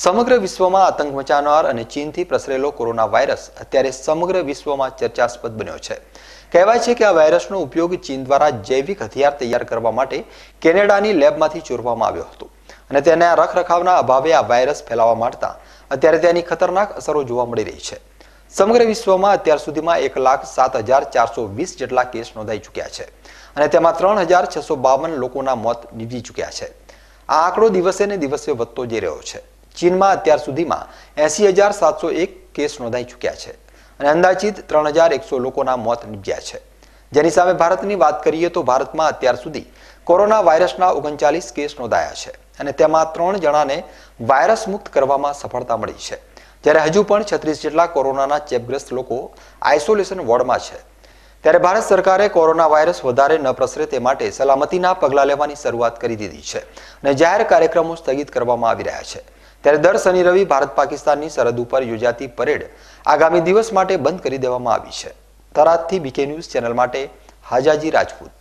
સમગ્ર વિશ્વમાં આતંક મચાનાર અને ચીનથી પ્રસરેલો કોરોના વાયરસ અત્યારે સમગ્ર વિશ્વમાં ચર્ચાસ્પદ બન્યો છે કહેવાય છે કે આ વાયરસનો ઉપયોગ ચીન દ્વારા જૈવિક હથિયાર તૈયાર કરવા માટે કેનેડાની લેબમાંથી ચોરવામાં આવ્યો હતો અને તેના રખરખાવના અભાવે આ વાયરસ ફેલાવા માંડતા અત્યારે તેની ખતરનાક અસરો જોવા મળી રહી છે સમગ્ર વિશ્વમાં અત્યાર સુધીમાં એક લાખ સાત હજાર ચારસો વીસ જેટલા કેસ નોંધાઈ ચૂક્યા છે અને તેમાં ત્રણ હજાર છસો બાવન લોકોના મોત નીપજી ચૂક્યા છે આ આંકડો દિવસે ને દિવસે વધતો જઈ રહ્યો છે ચીનમાં અત્યાર સુધીમાં એસી હજાર સાતસો એક કેસ નોંધાઈ ચૂક્યા છે અને અંદાજિત ત્રણ હજાર એકસો લોકોના મોત નિપજ્યા છે જેની સામે ભારતની વાત કરીએ તો ભારતમાં અત્યાર સુધી કોરોના વાયરસના ઓગણચાલીસ કેસ નોંધાયા છે અને તેમાં ત્રણ જણાને વાયરસ મુક્ત કરવામાં સફળતા મળી છે જ્યારે હજુ પણ છત્રીસ જેટલા કોરોનાના ચેપગ્રસ્ત લોકો આઇસોલેશન વોર્ડમાં છે ત્યારે ભારત સરકારે કોરોના વાયરસ વધારે ન પ્રસરે તે માટે સલામતીના પગલાં લેવાની શરૂઆત કરી દીધી છે અને જાહેર કાર્યક્રમો સ્થગિત કરવામાં આવી રહ્યા છે ત્યારે દર શનિ રવિ ભારત પાકિસ્તાનની સરહદ ઉપર યોજાતી પરેડ આગામી દિવસ માટે બંધ કરી દેવામાં આવી છે તરાતથી બીકે ન્યૂઝ ચેનલ માટે હાજાજી રાજપૂત